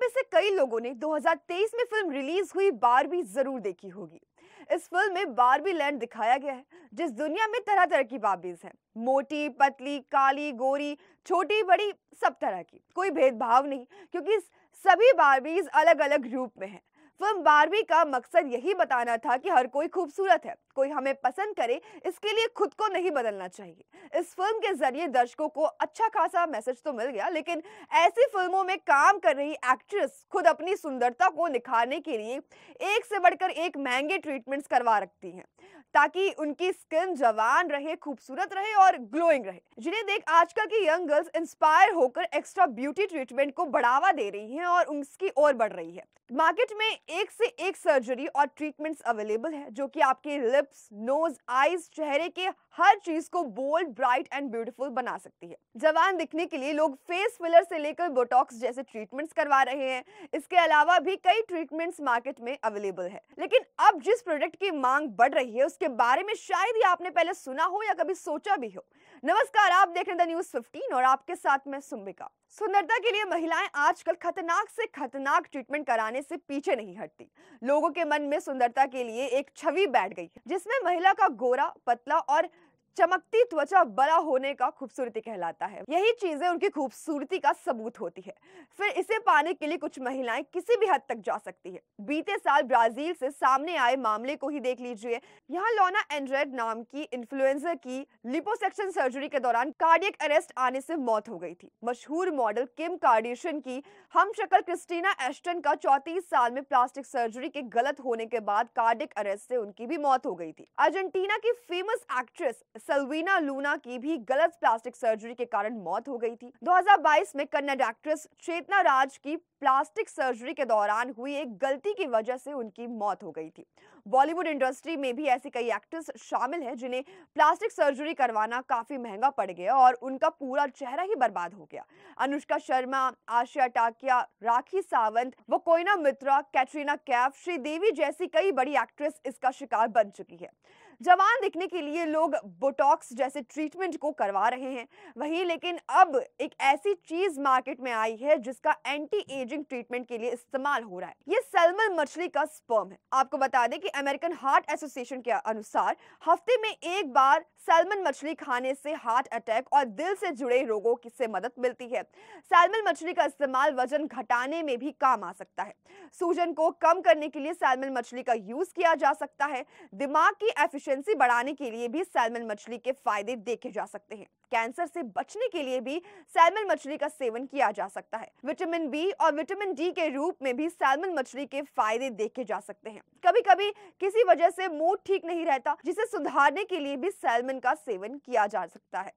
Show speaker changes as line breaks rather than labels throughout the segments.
में से कई लोगों ने 2023 में फिल्म रिलीज हुई बारबी जरूर देखी होगी इस फिल्म में बारबी लैंड दिखाया गया है जिस दुनिया में तरह तरह की बारबीज हैं मोटी पतली काली गोरी छोटी बड़ी सब तरह की कोई भेदभाव नहीं क्योंकि सभी बारबीज अलग अलग रूप में हैं फिल्म बारहवीं का मकसद यही बताना था कि हर कोई खूबसूरत है कोई हमें पसंद करे इसके लिए खुद को नहीं बदलना चाहिए इस फिल्म के जरिए दर्शकों को अच्छा खासा मैसेज तो मिल गया लेकिन ऐसी फिल्मों में काम कर रही एक्ट्रेस खुद अपनी सुंदरता को निखारने के लिए एक से बढ़कर एक महंगे ट्रीटमेंट्स करवा रखती हैं ताकि उनकी स्किन जवान रहे खूबसूरत रहे और ग्लोइंग रहे जिन्हें देख आजकल की यंग गर्ल्स इंस्पायर होकर एक्स्ट्रा ब्यूटी ट्रीटमेंट को बढ़ावा दे रही हैं और उसकी ओर बढ़ रही है मार्केट में एक से एक सर्जरी और ट्रीटमेंट्स अवेलेबल है जो कि आपके लिप्स नोज आईज चेहरे के हर चीज को बोल्ड ब्राइट एंड ब्यूटीफुल बना सकती है जवान दिखने के लिए लोग फेस फिलर से लेकर बोटॉक्स जैसे ट्रीटमेंट्स करवा रहे हैं इसके अलावा भी कई ट्रीटमेंट्स मार्केट में अवेलेबल है लेकिन अब जिस प्रोडक्ट की मांग बढ़ रही है उसके बारे में शायद ही आपने पहले सुना हो या कभी सोचा भी हो नमस्कार आप देख रहे द न्यूज फिफ्टीन और आपके साथ में सुम्बिका सुंदरता के लिए महिलाएं आजकल खतरनाक से खतरनाक ट्रीटमेंट कराने से पीछे नहीं हटती लोगों के मन में सुंदरता के लिए एक छवि बैठ गई जिसमें महिला का गोरा पतला और चमकती त्वचा बड़ा होने का खूबसूरती कहलाता है यही चीजें उनकी खूबसूरती का सबूत होती है फिर इसे पाने के लिए कुछ महिलाएं किसी भी हद तक जा सकती है बीते साल ब्राजील से सामने आए मामले को ही देख लीजिए यहाँ लोना एंड्रेड नाम की इन्फ्लुएंजर की लिपोसेक्शन सर्जरी के दौरान कार्डियक अरेस्ट आने से मौत हो गई थी मशहूर मॉडल किम कार्डिशन की हम शक्ल क्रिस्टीना एस्टन का चौतीस साल में प्लास्टिक सर्जरी के गलत होने के बाद कार्डिक अरेस्ट से उनकी भी मौत हो गई थी अर्जेंटीना की फेमस एक्ट्रेस सलवीना लूना की भी गलत प्लास्टिक सर्जरी के कारण मौत हो गई थी 2022 में कन्नड़ एक्ट्रेस चेतना राज की प्लास्टिक सर्जरी के दौरान हुई एक गलती की वजह से उनकी मौत हो गई थी बॉलीवुड इंडस्ट्री में भी ऐसी कई एक्ट्रेस शामिल हैं जिन्हें प्लास्टिक सर्जरी करवाना काफी महंगा पड़ गया और उनका पूरा चेहरा ही बर्बाद हो गया अनुष्का शर्मा आशिया टाकिया राखी सावंत वो कोयना मित्रा कैटरीना कैफ श्रीदेवी जैसी कई बड़ी एक्ट्रेस इसका शिकार बन चुकी है जवान दिखने के लिए लोग बोटॉक्स जैसे ट्रीटमेंट को करवा रहे हैं वहीं लेकिन अब एक ऐसी चीज मार्केट में आई है जिसका एंटी एजिंग ट्रीटमेंट के लिए इस्तेमाल हो रहा है ये सलमन मछली का स्पर्म है आपको बता दें कि अमेरिकन हार्ट एसोसिएशन के अनुसार हफ्ते में एक बार सलमन मछली खाने से हार्ट अटैक और दिल से जुड़े रोगों की से मदद मिलती है सैलमन मछली का इस्तेमाल वजन घटाने में भी काम आ सकता है सूजन को कम करने के लिए सैलमन मछली का यूज किया जा सकता है दिमाग की एफिशिय एफिशिएंसी बढ़ाने के लिए भी सैलमन मछली के फायदे देखे जा सकते हैं कैंसर से बचने के लिए भी सैलमन मछली का सेवन किया जा सकता है विटामिन बी और विटामिन डी के रूप में भी सैलमन मछली के फायदे देखे जा सकते हैं कभी कभी किसी वजह से मूड ठीक नहीं रहता जिसे सुधारने के लिए भी सैलमन का सेवन किया जा सकता है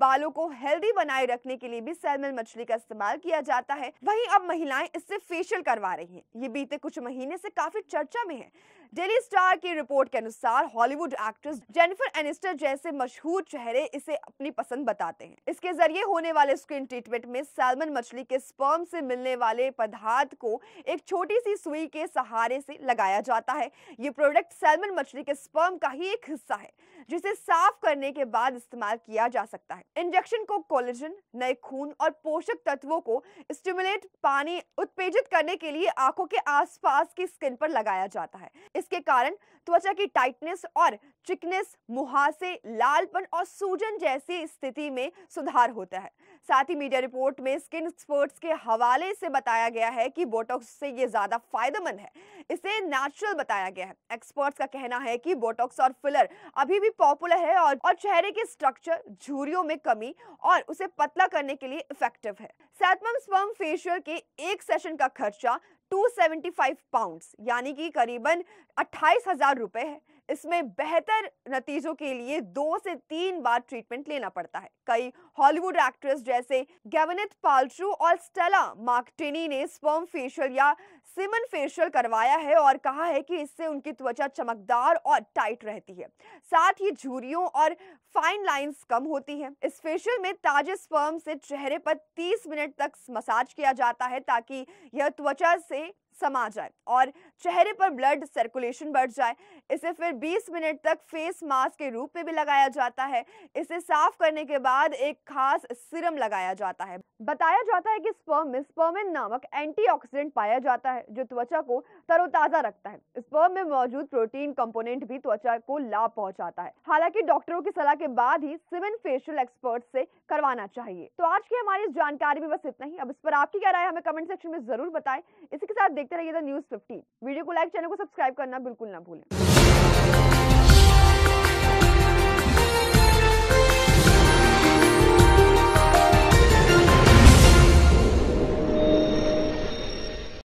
बालों को हेल्दी बनाए रखने के लिए भी सैलमन मछली का इस्तेमाल किया जाता है वहीं अब महिलाएं इससे फेशियल करवा रही हैं ये बीते कुछ महीने से काफी चर्चा में है डेली स्टार की रिपोर्ट के अनुसार हॉलीवुड एक्ट्रेस जेनिफर एनिस्टर जैसे मशहूर चेहरे इसे अपनी पसंद बताते हैं इसके जरिए होने वाले स्किन ट्रीटमेंट में सैलमन मछली के स्पर्म से मिलने वाले पदार्थ को एक छोटी सी सुई के सहारे से लगाया जाता है ये प्रोडक्ट सैलमन मछली के स्पर्म का ही एक हिस्सा है जिसे साफ करने के बाद इस्तेमाल किया जा सकता है करता है इंजेक्शन को कोलेजन नए खून और पोषक तत्वों को स्टिमुलेट पानी उत्पेजित करने के लिए आंखों के आसपास की स्किन पर लगाया जाता है इसके कारण त्वचा की टाइटनेस और चिकनेस मुहासे लालपन और सूजन जैसी स्थिति में सुधार होता है साथ ही मीडिया रिपोर्ट में स्किन एक्सपर्ट्स के हवाले से बताया गया है कि बोटॉक्स से ये ज़्यादा फायदेमंद है इसे नेचुरल बताया गया है एक्सपर्ट्स का कहना है कि बोटॉक्स और फिलर अभी भी पॉपुलर है और, और चेहरे के स्ट्रक्चर झुरियों में कमी और उसे पतला करने के लिए इफेक्टिव है सैतमम स्पर्म फेशियल के एक सेशन का खर्चा 275 पाउंड्स यानी कि करीबन अट्ठाईस हजार रुपए है इसमें बेहतर नतीजों के लिए दो से तीन बार ट्रीटमेंट लेना पड़ता है कई हॉलीवुड एक्ट्रेस जैसे गैवनेथ पाल्ट्रू और स्टेला मार्कटेनी ने स्पर्म फेशियल या सिमन फेशियल करवाया है और कहा है कि इससे उनकी त्वचा चमकदार और टाइट रहती है साथ ही झूरियों और फाइन लाइंस कम होती हैं इस फेशियल में ताजे स्पर्म से चेहरे पर 30 मिनट तक मसाज किया जाता है ताकि यह त्वचा से समा जाए और चेहरे पर ब्लड सर्कुलेशन बढ़ जाए इसे फिर 20 मिनट तक फेस मास्क के रूप में भी लगाया जाता है इसे साफ करने के बाद एक खास सिरम लगाया जाता है बताया जाता है कि स्पर्म में स्पर्मिन नामक एंटीऑक्सीडेंट पाया जाता है जो त्वचा को तरोताजा रखता है स्पर्म में मौजूद प्रोटीन कंपोनेंट भी त्वचा को लाभ पहुंचाता है हालांकि डॉक्टरों की सलाह के बाद ही सिमिन फेशियल एक्सपर्ट से करवाना चाहिए तो आज की हमारी इस जानकारी में बस इतना ही अब इस पर आपकी क्या राय हमें कमेंट सेक्शन में जरूर बताए इसी के साथ देखते रहिए द न्यूज फिफ्टीन वीडियो को लाइक चैनल को सब्सक्राइब करना बिल्कुल ना भूलें